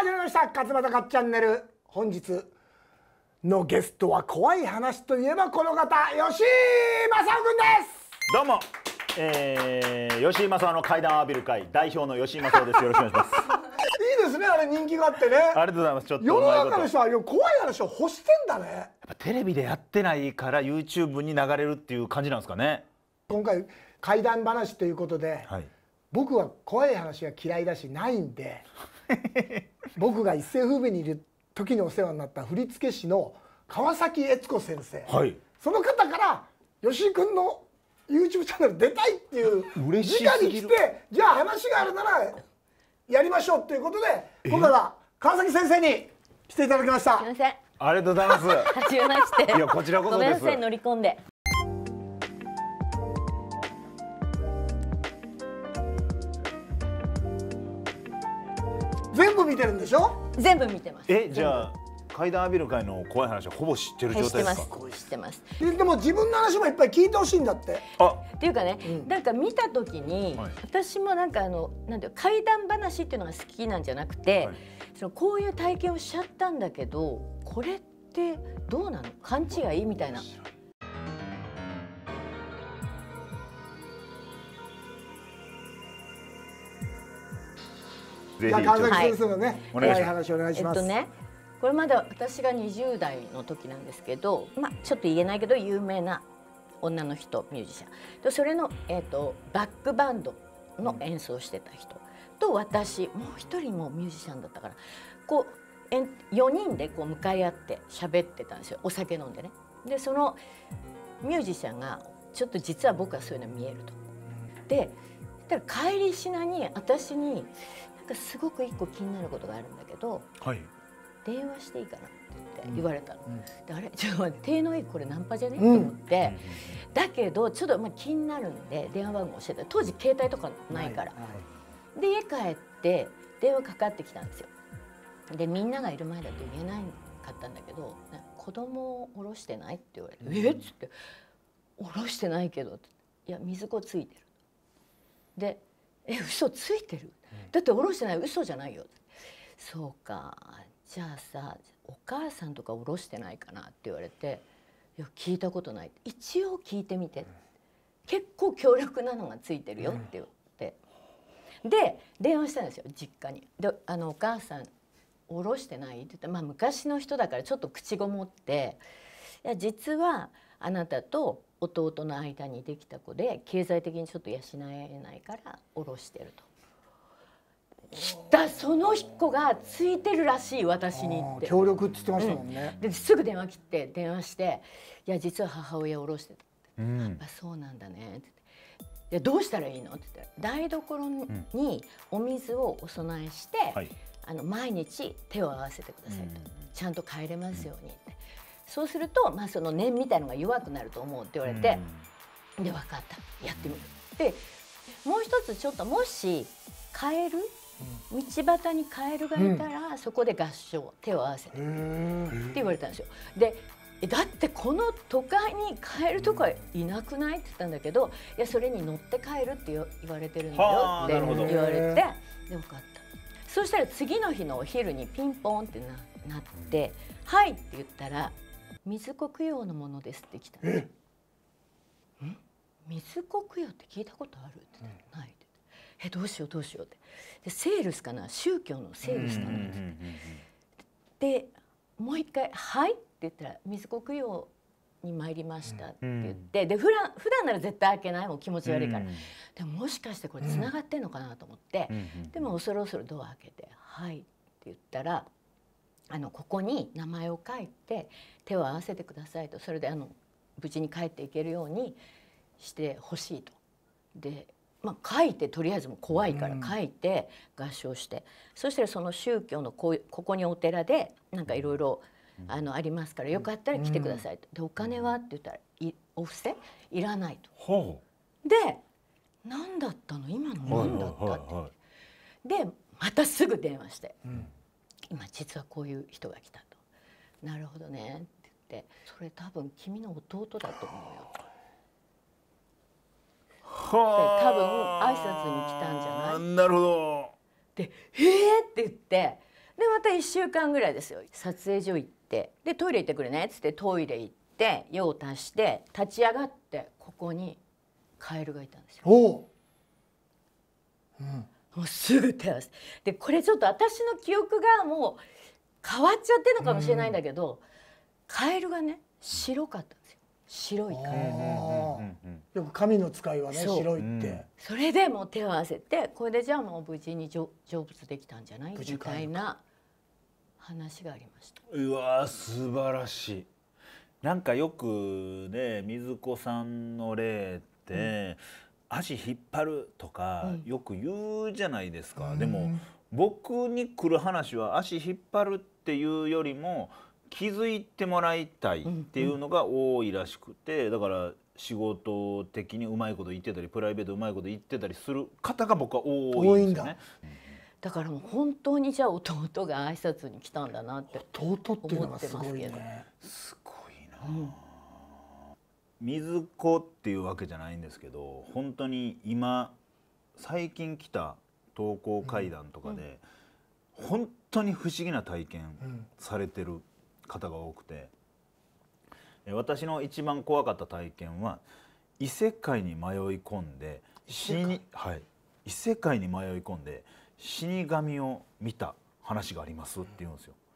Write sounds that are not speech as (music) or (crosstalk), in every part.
始まりました勝又かっチャンネル本日のゲストは怖い話といえばこの方吉井正夫君ですどうも、えー、吉井正夫の階段を浴びる会代表の吉井正夫ですよろしくお願いします (laughs) いいですねあれ人気があってねありがとうございますちょっと世の中の人は怖い話を欲してんだねやっぱテレビでやってないから YouTube に流れるっていう感じなんですかね今回怪談話ということで、はい、僕は怖い話が嫌いだしないんで僕が一世風靡にいる時にお世話になった振付師の川崎悦子先生、はい、その方から吉井君の YouTube チャンネル出たいっていう直に来てじゃあ話があるならやりましょうということで今回は川崎先生に来ていただきました。ありがとうございます。はじめまして。いやこちらこそです。ごめんなさい乗り込んで。見てるんでしょ全部見てますえじゃあ階段浴びる会の怖い話はほぼ知ってる状態ですか知ってますでも自分の話もいっぱい聞いてほしいんだってあっていうかね、うん、なんか見た時に、はい、私もなんかあのなんていう怪談話っていうのが好きなんじゃなくて、はい、そのこういう体験をしちゃったんだけどこれってどうなの勘違いみたいなぜひ川崎先生のね、はい、お願いします。えっとねこれまで私が20代の時なんですけど、まあ、ちょっと言えないけど有名な女の人ミュージシャンでそれの、えっと、バックバンドの演奏してた人、と私もう一人もミュージシャンだったからこうえ4人でこう向かい合って喋ってたんですよお酒飲んでね。でそのミュージシャンがちょっと実は僕はそういうの見えると。でたら帰りしなに私にかすごく一個気になることがあるんだけど、はい、電話していいかなって言って言われたの、うん、であれ (laughs) ちょっと待って手のいいこれナンパじゃね、うん、と思って、うん、だけどちょっとまあ気になるんで電話番号教えて当時携帯とかないから、はいはい、で家帰って電話かかってきたんですよでみんながいる前だと言えないかったんだけど「子供を下ろしてない?」って言われて「うん、えっ?」っつって「下ろしてないけど」いや水子ついてる」でえ嘘ついてるだって下ろしてない嘘じゃないよそうかじゃあさお母さんとか下ろしてないかなって言われていや聞いたことない一応聞いてみて、結構強力なのがついてるよって言って、で電話したんですよ実家に。であのお母さん下ろしてないって言ったまあ昔の人だからちょっと口ごもっていや実はあなたと弟の間にできた子で経済的にちょっと養えないから下ろしてると。来たその子がついてるらしい私にって協力って言ってましたもんね、うん、ですぐ電話切って電話して「いや実は母親を下ろしてた」って、うん、やっぱそうなんだね」って「でどうしたらいいの?」って言って台所にお水をお供えして、うん、あの毎日手を合わせてくださいと、ちゃんと帰れますようにって。そうすると、まあ、その念みたいのが弱くなると思うって言われて、うん、で分かったやってみる。でもう一つちょっともしカエル道端にカエルがいたら、うん、そこで合唱手を合わせてって言われたんですよ。でだってこの都会に帰るとかいなくないって言ったんだけどいやそれに乗って帰るって言われてるんだよって言われてでよかったそしたら次の日のお昼にピンポンってななって「はい」って言ったら水黒曜のものですって来たえ水黒曜って聞いたことあるって言ったら、ないってえどうしようどうしようってでセールスかな宗教のセールスかなってでもう一回「はい」って言ったら「水黒曜に参りました」って言って、うん、で普段普段なら絶対開けないもう気持ち悪いから、でももしかしてこれつながってんのかなと思って、でも恐る恐るドア開けて「はい」って言ったら「あのここに名前を書いて手を合わせてくださいとそれであの無事に帰っていけるようにしてほしいと。でまあ、書いてとりあえずも怖いから書いて合唱して、うん、そしてその宗教のこうここにお寺でなんかいろいろあのありますからよかったら来てくださいと、うん、でお金はって言ったらいお布施いらないと。うで何だったの今の何だったって、はいはいはい、でまたすぐ電話して、うん今実はこういう人が来たと「なるほどね」って言って「それ多分君の弟だと思うよ」はあ多分挨拶に来たんじゃないなるほどで「えっ!」って言ってでまた1週間ぐらいですよ撮影所行ってでトイレ行ってくれねっつってトイレ行って用を足して立ち上がってここにカエルがいたんですよ。おうんもうすぐ手出すでこれちょっと私の記憶がもう変わっちゃってるのかもしれないんだけど、カエルがね白かったんですよ白いカエルよく神の使いはね白いって、それでもう手を合わせてこれでじゃあもう無事に成仏できたんじゃないみたいな話がありましたうわ素晴らしいなんかよくね水子さんの例って、うん足引っ張るとかよく言うじゃないですか、うん、でも僕に来る話は足引っ張るっていうよりも気づいてもらいたいっていうのが多いらしくてだから仕事的にうまいこと言ってたりプライベートうまいこと言ってたりする方が僕は多いんですよね。だからもう本当にじゃあ弟が挨拶に来たんだなって弟ってまうのがすごいねすごいな、うん水子っていうわけじゃないんですけど本当に今最近来た投稿会談とかで、うん、本当に不思議な体験されてる方が多くて、うん、私の一番怖かった体験は異世界に迷い込んで死に、はい、異世界に迷い込んで死神を見た話がありますって言うんですよ。うん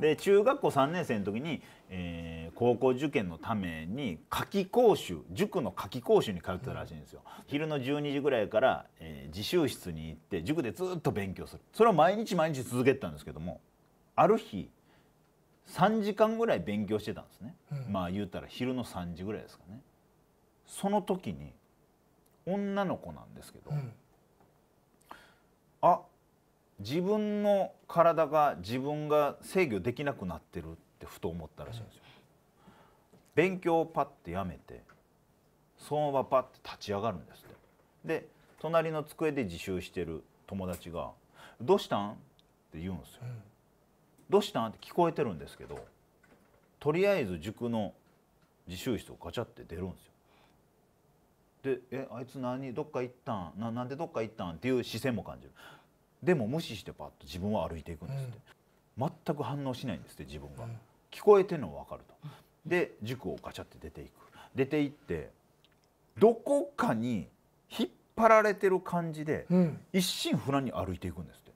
で中学校3年生の時に、えー、高校受験のために夏季講習塾の夏季講習に通ってたらしいんですよ、昼の12時ぐらいから、えー、自習室に行って塾でずっと勉強するそれを毎日毎日続けてたんですけどもある日3時間ぐらい勉強してたんですね、うん、まあ言うたら昼の3時ぐらいですかねその時に女の子なんですけど、うん自分の体が自分が制御できなくなってるってふと思ったらしいんですよ。勉強をパッてやめてそのままパッて立ち上がるんですって。で隣の机で自習してる友達が「どうしたん?」って言うんですよ。どうしたんって聞こえてるんですけどとりあえず塾の自習室をガチャって出るんですよ。で「えあいつ何どっか行ったんななんでどっか行ったん?」っていう視線も感じる。でも無視してパッと自分は歩いていくんですって、うん、全く反応しないんですって自分が、うん、聞こえてるのは分かるとで塾をガチャって出ていく出ていってどこかに引っ張られてる感じで、うん、一心不乱に歩いていくんですって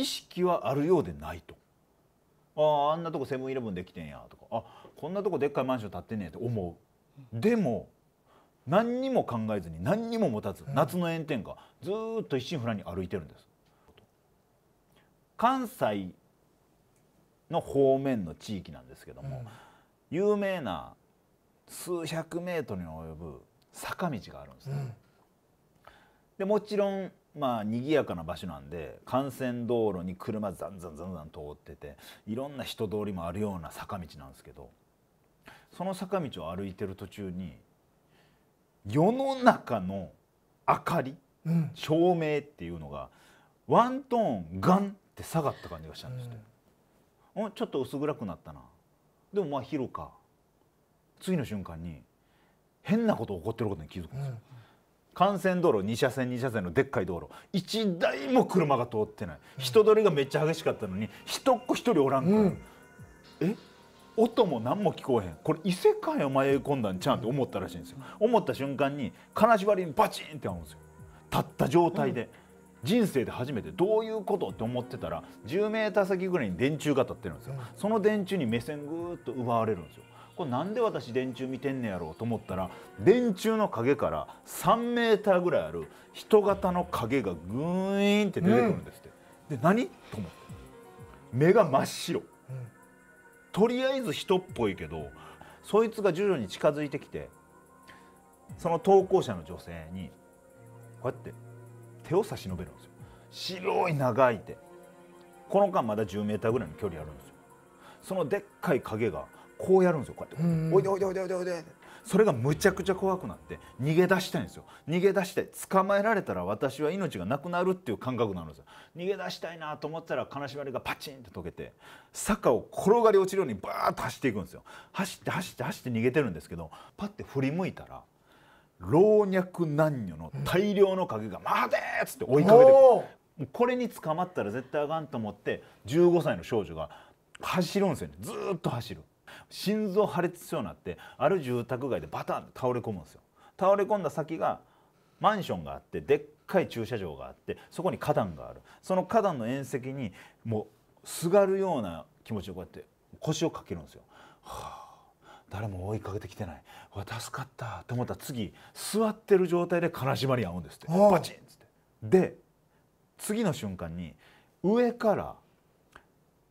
意識はあるようでないとあああんなとこセブンイレブンできてんやとかあこんなとこでっかいマンション建ってんねやと思うでも何にも考えずに何にも持たず夏の炎天下ずっと一心不乱に歩いてるんです関西の方面の地域なんですけども、有名な数百メートルに及ぶ坂道があるんですでもちろんまあ賑やかな場所なんで幹線道路に車ざんざんざんザン通ってていろんな人通りもあるような坂道なんですけどその坂道を歩いてる途中に世の中の明かり、うん、照明っていうのがワントーンガンって下がった感じがしたんですって、うん、ちょっと薄暗くなったなでもまあ昼か次の瞬間に変なこと起こってることに気づくんですよ、うん、幹線道路2車線2車線のでっかい道路1台も車が通ってない人通りがめっちゃ激しかったのに一っ子一人おらんから、うん、え音も何も聞こえへんこれ異世界を迷い込んだんちゃうんって思ったらしいんですよ思った瞬間に金縛りにバチンってあうんですよ立った状態で、人生で初めてどういうことって思ってたら 10m 先ぐらいに電柱が立ってるんですよその電柱に目線ぐーっと奪われるんですよこれなんで私電柱見てんねやろうと思ったら電柱の影から3メーターぐらいある人型の影がグーンって出てくるんですって、うん、で何と思って目が真っ白とりあえず人っぽいけどそいつが徐々に近づいてきてその投稿者の女性にこうやって手を差し伸べるんですよ白い長い手この間まだ 10m ぐらいの距離あるんですよそのでっかい影がこうやるんですよこうやって「おいでおいでおいでおいで」それがむちゃくちゃ怖くなって逃げ出したいんですよ逃げ出して捕まえられたら私は命がなくなるっていう感覚なんですよ逃げ出したいなと思ったら金縛りがパチンと溶けて坂を転がり落ちるようにバーッと走っていくんですよ走って走って走って逃げてるんですけどパッて振り向いたら老若男女の大量の影が「待て!」っつって追いかけてくるこれに捕まったら絶対あかんと思って15歳の少女が走るんですよねずっと走る。心臓破裂しそうになってある住宅街でバタンと倒れ込むんですよ倒れ込んだ先がマンションがあってでっかい駐車場があってそこに花壇があるその花壇の縁石にもうすがるような気持ちでこうやって腰をかけるんですよ、はあ、誰も追いかけてきてない助かったと思ったら次座ってる状態で金縛りに合うんですってバチンっつってで次の瞬間に上から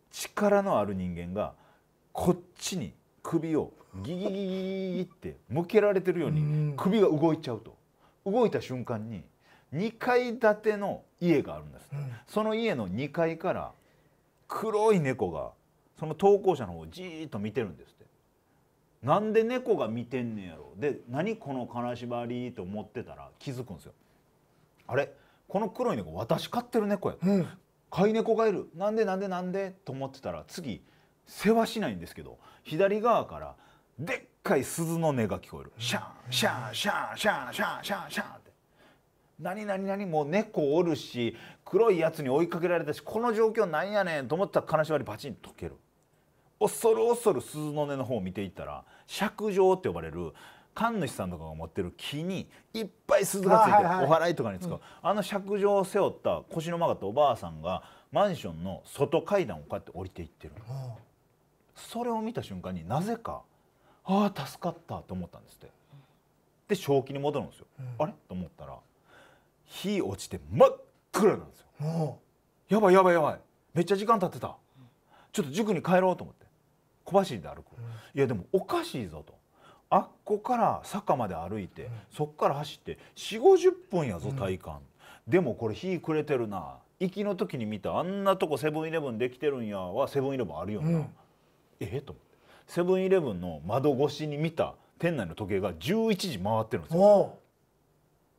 力のある人間がこっちに首をギギギギギって向けられてるように首が動いちゃうと動いた瞬間に2階建ての家があるんです、うん、その家の2階から黒い猫がその投稿者の方をじーっと見てるんですってなんで猫が見てんねんやろで何この金縛りと思ってたら気づくんですよあれこの黒い猫私飼ってる猫や、うん、飼い猫がいるなんでなんでなんでと思ってたら次世話しないんですけど左側からでっかい鈴の音が聞こえるシャンシャンシャンシャンシャンシャンシャンって何何何もう猫おるし黒いやつに追いかけられたしこの状況なんやねんと思ったら金縛りバチンと溶ける恐る恐る鈴の音の方を見ていったら尺状って呼ばれる神主さんとかが持ってる木にいっぱい鈴がついてお祓いとかに使う、あの尺状を背負った腰の曲がったおばあさんがマンションの外階段をこうやって降りていってる、それを見た瞬間になぜか「ああ助かった」と思ったんですってで正気に戻るんですよ、うん、あれと思ったら火落ちて真っ暗なんですよやばいやばいやばいめっちゃ時間経ってたちょっと塾に帰ろうと思って小走りで歩く、うん、いやでもおかしいぞとあっこから坂まで歩いて、うん、そっから走って4 5 0分やぞ体感、でもこれ火くれてるな行きの時に見たあんなとこセブンイレブンできてるんやはセブンイレブンあるよな、えっと思ってセブンイレブンの窓越しに見た店内の時計が11時回ってるんですよ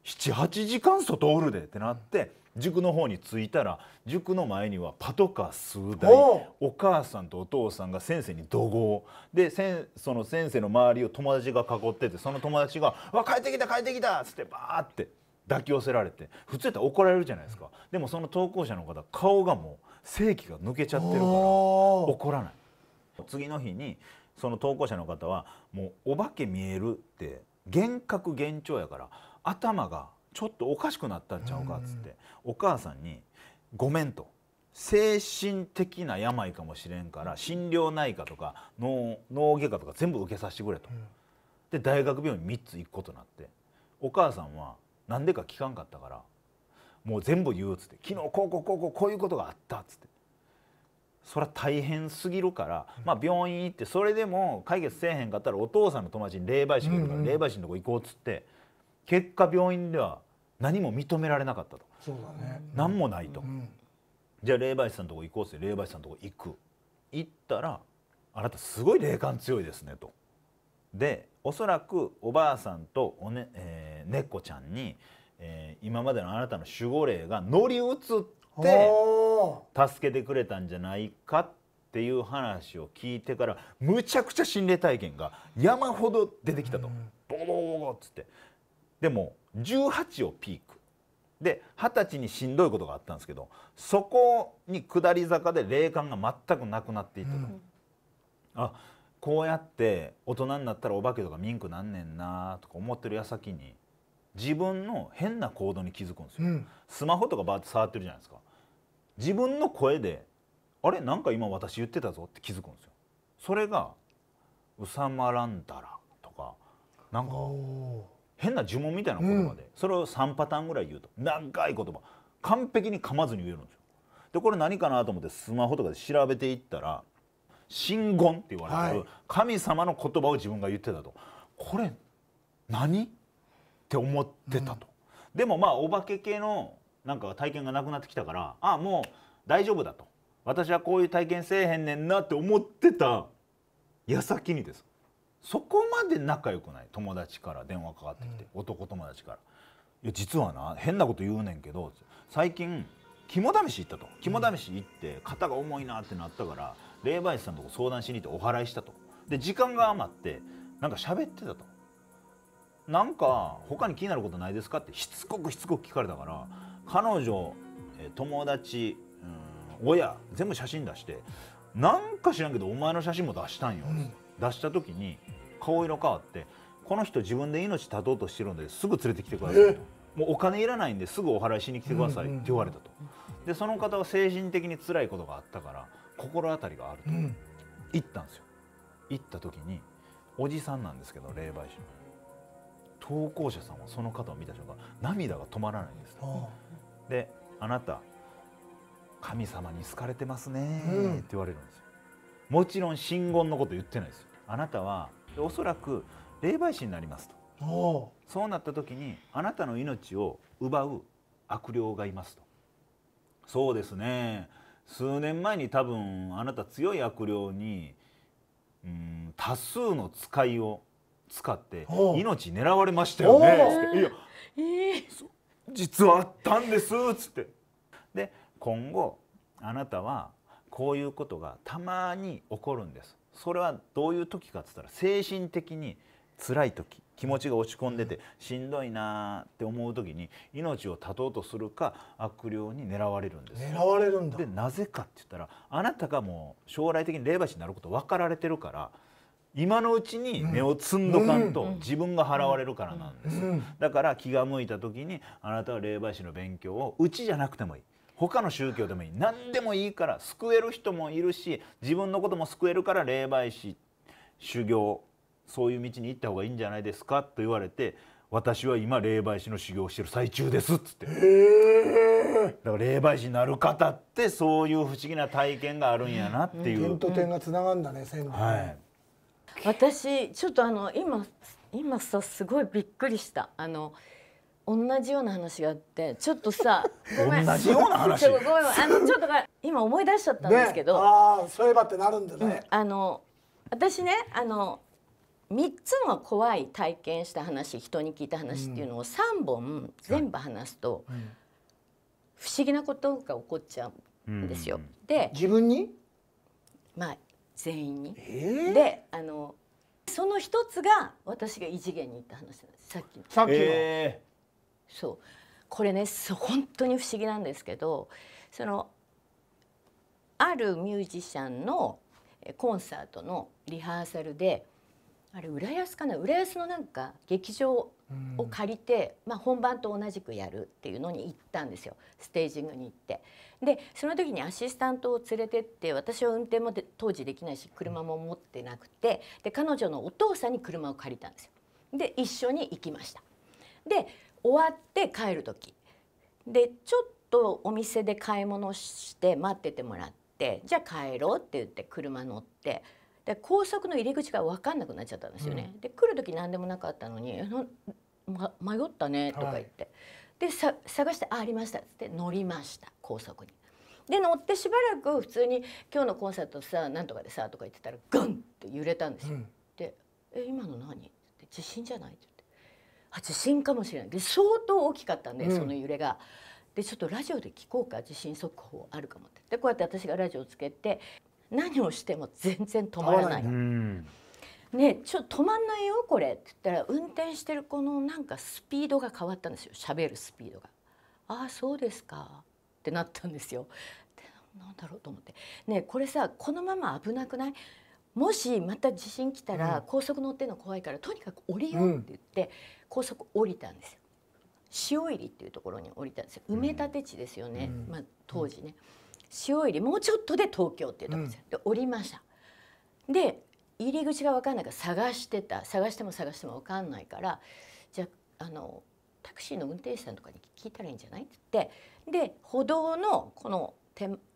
78時間外おるでってなって塾の方に着いたら塾の前にはパトカー数台お母さんとお父さんが先生に怒号でその先生の周りを友達が囲っててその友達が「わ帰ってきた帰ってきた!」っつってバーって抱き寄せられて普通やったら怒られるじゃないですかでもその投稿者の方顔がもう正気が抜けちゃってるから怒らない。次の日にその投稿者の方はもうお化け見えるって幻覚幻聴やから頭がちょっとおかしくなったんちゃうかっつってお母さんに「ごめん」と。精神的な病かもしれんから心療内科とか脳外科とか全部受けさせてくれと、で大学病院3つ行くことになってお母さんは何でか聞かんかったからもう全部言うっつって「昨日こうこうこうこうこういうことがあった」っつってそれは大変すぎるから、まあ、病院行ってそれでも解決せえへんかったらお父さんの友達に霊媒師がいるから霊媒師のとこ行こうっつって結果病院では何も認められなかったとそうだ、ね、何もないと、じゃあ霊媒師さんのとこ行こうっつって霊媒師さんのとこ行く行ったら「あなたすごい霊感強いですね」と。でおそらくおばあさんとおね、えー、猫ちゃんに、えー、今までのあなたの守護霊が乗り移っって助けてくれたんじゃないかっていう話を聞いてからむちゃくちゃ心霊体験が山ほど出てきたと、ボボボっつってでも18をピークで二十歳にしんどいことがあったんですけどそこに下り坂で霊感が全くなくなっていったと、うん、あこうやって大人になったらお化けとかミンクなんねんなとか思ってる矢先に自分の変な行動に気づくんですよ、うん、スマホとかバーって触ってるじゃないですか自分の声であれなんか今私言ってたぞって気づくんですよそれが「うさまらんだら」とかなんか変な呪文みたいな言葉で、うん、それを3パターンぐらい言うと長い言葉完璧に噛まずに言えるんですよでこれ何かなと思ってスマホとかで調べていったら「神言」って言われてる、はい、神様の言葉を自分が言ってたとこれ何って思ってたと、うん、でもまあお化け系のなんか体験がなくなってきたからああもう大丈夫だと私はこういう体験せえへんねんなって思ってた矢先にですそこまで仲良くない友達から電話かかってきて、うん、男友達から「いや実はな変なこと言うねんけど最近肝試し行ったと肝試し行って肩が重いなってなったから霊媒師さんとこ相談しに行ってお祓いしたとで時間が余ってなんか喋ってたとなんか他に気になることないですかってしつこくしつこく聞かれたから彼女友達親全部写真出してなんか知らんけどお前の写真も出したんよ、うん、出した時に顔色変わってこの人自分で命絶とうとしてるんですぐ連れてきてくださいともうお金いらないんですぐお払いしに来てくださいって言われたと、うんうん、でその方は精神的に辛いことがあったから心当たりがあると、行ったんですよ行った時におじさんなんですけど霊媒師の。投稿者さんはその方を見た瞬間涙が止まらないんです、ね、であなた神様に好かれてますねって言われるんですよ、うん、もちろん真言のこと言ってないですよあなたはおそらく霊媒師になりますとそうなった時にあなたの命を奪う悪霊がいますとそうですね数年前に多分あなた強い悪霊にうん多数の使いを使って命狙われましたよねっていや、実はあったんですつってで今後あなたはこういうことがたまに起こるんですそれはどういう時かっつったら精神的に辛い時気持ちが落ち込んでてしんどいなって思う時に命を絶とうとするか悪霊に狙われるんです狙われるんだでなぜかって言ったらあなたがもう将来的に霊媒師になること分かられてるから今のうちに目を積んどかんと自分が払われるからなんです、だから気が向いた時にあなたは霊媒師の勉強をうちじゃなくてもいい他の宗教でもいい何でもいいから救える人もいるし自分のことも救えるから霊媒師修行そういう道に行った方がいいんじゃないですかと言われて私は今霊媒師の修行をしてる最中ですっつってだから霊媒師になる方ってそういう不思議な体験があるんやなっていう、点と点がつながるんだねはい私ちょっとあの今今さすごいびっくりしたあの同じような話があってちょっとさ (laughs) ごめん同じような話 (laughs) ちょごめんあのちょっと今思い出しちゃったんですけど、ね、ああそういえばってなるんだね、うん、あの私ねあの三つの怖い体験した話人に聞いた話っていうのを三本全部話すと、うん不思議なことが起こっちゃうんですよ。で自分にまあ全員に。えー、であのその一つが私が異次元に行った話なんですさっきの。さっきの、えー、そうこれね本当に不思議なんですけどそのあるミュージシャンのコンサートのリハーサルであれ浦安かな浦安のなんか劇場を借りて、まあ、本番と同じくやるっていうのに行ったんですよステージングに行って。でその時にアシスタントを連れてって私は運転も当時できないし車も持ってなくてで彼女のお父さんに車を借りたんですよ。で一緒に行きました。で終わって帰る時でちょっとお店で買い物して待っててもらってじゃあ帰ろうって言って車乗って。で高速の入り口が分かんなくなっちゃったんですよね。うん、で来る時何でもなかったのに「ま、迷ったね」とか言って、はいで探してあありましたっつって乗りました高速に。で乗ってしばらく普通に「今日のコンサートさなんとかでさ」とか言ってたらガンって揺れたんですよ。うん、で「え今の何?」って「地震じゃない?」って言って「あ地震かもしれない」で相当大きかったんで、その揺れが。でちょっとラジオで聞こうか地震速報あるかもってでこうやって私がラジオつけて何をしても全然止まらない。ねちょっと止まんないよこれ」って言ったら運転してる子のなんかスピードが変わったんですよ喋るスピードが。ああそうですかってなったんですよ。何だろうと思ってねこれさこのまま危なくないもしまた地震来たら高速乗ってんの怖いからとにかく降りようって言って高速降りたんですよ。塩入りっていうところに降りたんですよ埋め立て地ですよね、まあ、当時ね、塩入りもうちょっとで東京っていうところですよ、で降りましたで入り口が分かんないから探してた探しても探しても分かんないからじゃあのタクシーの運転手さんとかに聞いたらいいんじゃないって言ってで歩道のこの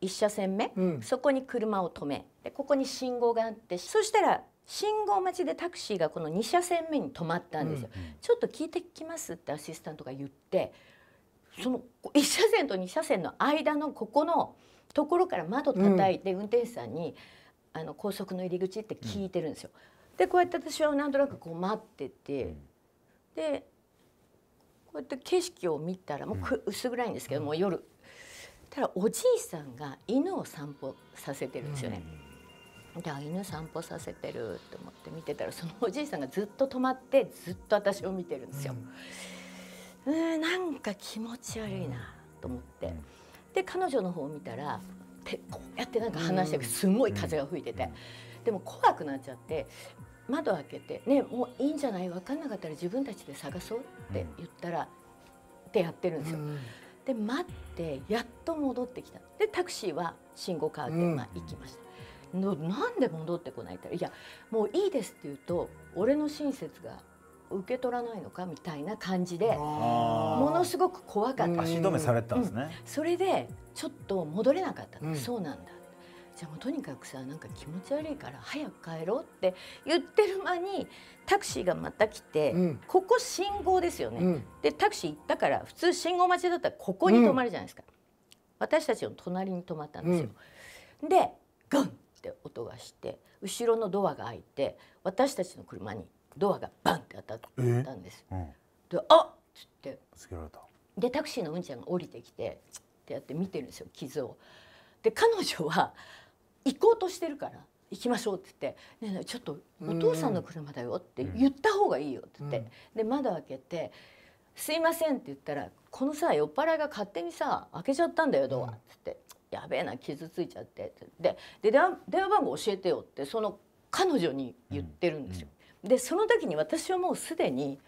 1車線目、うん、そこに車を止めでここに信号があってそしたら信号待ちでタクシーがこの二車線目に止まったんですよ。うんうん、ちょっと聞いてきますってアシスタントが言ってその1車線と2車線の間のここのところから窓叩いて運転手さんに「うんあの高速の入り口って聞いてるんですよ。うん、でこうやって私はなんとなくこう待ってて、うん、でこうやって景色を見たらもう薄暗いんですけど、も夜ただおじいさんが犬を散歩させてるんですよね。で犬散歩させてると思って見てたらそのおじいさんがずっと止まってずっと私を見てるんですよ。うん、なんか気持ち悪いなと思って、で彼女の方を見たらってこうやってなんか話してすごい風が吹いてて、でも怖くなっちゃって窓開けて「ねもういいんじゃない分かんなかったら自分たちで探そう」って言ったら、ってやってるんですよ。で待ってやっと戻ってきたでタクシーは信号カーテンまあ行きました。のなんで戻ってこないっていやもういいです」って言うと俺の親切が受け取らないのかみたいな感じでものすごく怖かった足止めされたんですね、うん、それでちょっと戻れなかったうん、そうなんだじゃあもうとにかくさなんか気持ち悪いから早く帰ろうって言ってる間にタクシーがまた来て、うん、ここ信号ですよね、でタクシー行ったから普通信号待ちだったらここに止まるじゃないですか、私たちの隣に止まったんですよ、でガンって音がして後ろのドアが開いて私たちの車にドアがバンって当たったんです。えー、であっつってでタクシーのうんちゃんが降りてきてってやって見てるんですよ傷を。で彼女は行こうとしてるから行きましょうって言って「ねちょっとお父さんの車だよ」って言った方がいいよって言って、で窓開けて「すいません」って言ったら「このさ酔っ払いが勝手にさ開けちゃったんだよドア」っつって「やべえな傷ついちゃって」ってでで電話番号教えてよってその彼女に言ってるんですよ。でその時に私はもうすでに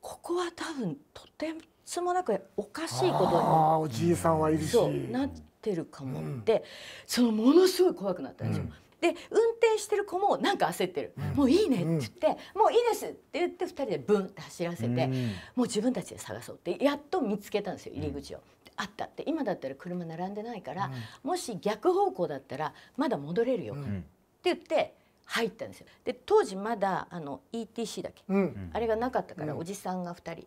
ここは多分とてつもなくおかしいことにあおじいさんはいるしなってるかもって、うん、そのものすごい怖くなったんですよ。うんで運転してる子もなんか焦ってる「もういいね」って言って「もういいです」って言って2人でブンって走らせて、もう自分たちで探そうってやっと見つけたんですよ入り口を。あったって今だったら車並んでないから、もし逆方向だったらまだ戻れるよ、って言って入ったんですよで当時まだあの ETC だけ、うん、あれがなかったから、おじさんが2人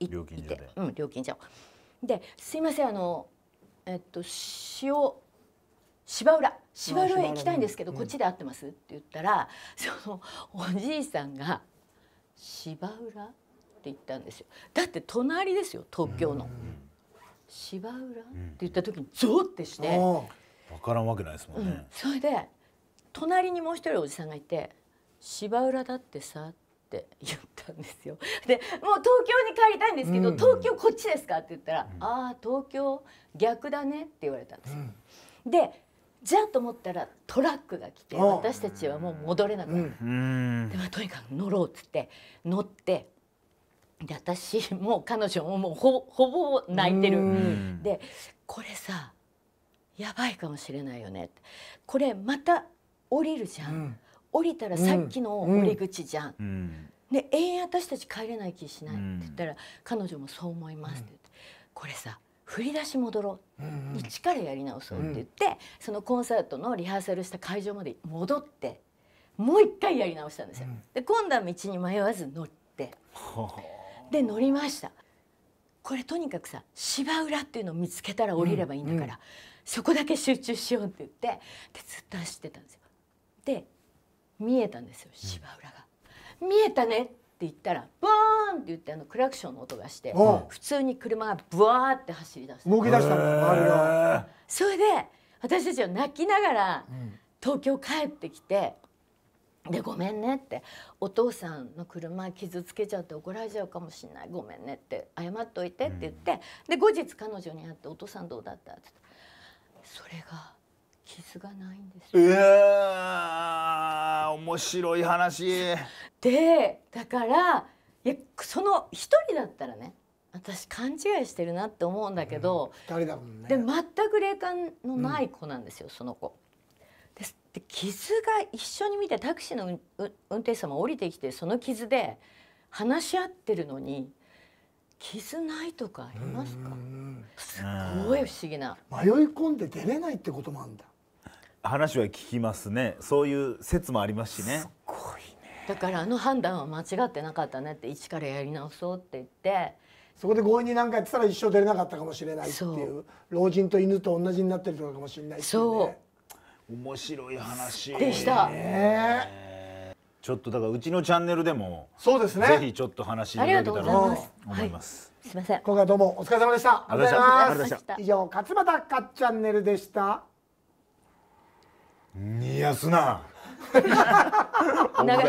い料金て、うん、料金所で「すいませんあのえっと塩芝浦芝浦へ行きたいんですけど、こっちで合ってます?」って言ったら (laughs) そのおじいさんが「芝浦?」って言ったんですよだって隣ですよ東京の。芝浦、って言った時にゾーってして。分からんわけないですもんね、うん、それで隣にもう一人おじさんがいて「芝浦だってさ」って言ったんですよ。でもう東京に帰りたいんですけど「うん、東京こっちですか?」って言ったら「うん、ああ東京逆だね」って言われたんですよ。うん、でじゃあと思ったらトラックが来て私たちはもう戻れなくなった。でもとにかく乗ろうっつって乗ってで私もう彼女ももうほほぼ泣いてる。でこれさやばいかもしれないよねこれまた降りるじゃん、うん、降りたらさっきの降り口じゃん、うん、で永遠私たち帰れない気しないって言ったら、彼女もそう思いますって言って、これさ振り出し戻ろう、うん一からやり直そうって言って、うん、そのコンサートのリハーサルした会場まで戻ってもう一回やり直したんですよ。うん、で今度は道に迷わず乗って、うん、で乗りました。これとにかくさ芝浦っていうのを見つけたら降りればいいんだから、そこだけ集中しようって言ってでずっと走ってたんですよ。って見えたんですよ芝浦が。見えたねって言ったらブーンって言ってあのクラクションの音がして普通に車がブワーって走り出す動き出したんそれで私たちは泣きながら東京帰ってきて。でごめんねってお父さんの車傷つけちゃって怒られちゃうかもしんないごめんねって謝っといてって言って、で後日彼女に会って「お父さんどうだった?」ってそれが傷がないんです、ね、え面白い話でだからいやその一人だったらね私勘違いしてるなって思うんだけど、うんね、で全く霊感のない子なんですよ、うん、その子。で傷が一緒に見てタクシーの運転手様降りてきてその傷で話し合ってるのに傷ないとかありますかすごい不思議な迷い込んで出れないってこともあるんだ話は聞きますねそういう説もありますしねすごいねだからあの判断は間違ってなかったねって一からやり直そうって言ってそこで強引に何かやってたら一生出れなかったかもしれないっていう老人と犬と同じになってるとかかもしれない、ね、そう面白い話でした、ね、ちょっとだからうちのチャンネルでもそうですねぜひちょっと話しありがとうございます思います、はい、すみません今回どうもお疲れ様でしたありがとうございました以上勝俣かっチャンネルでしたにやすな。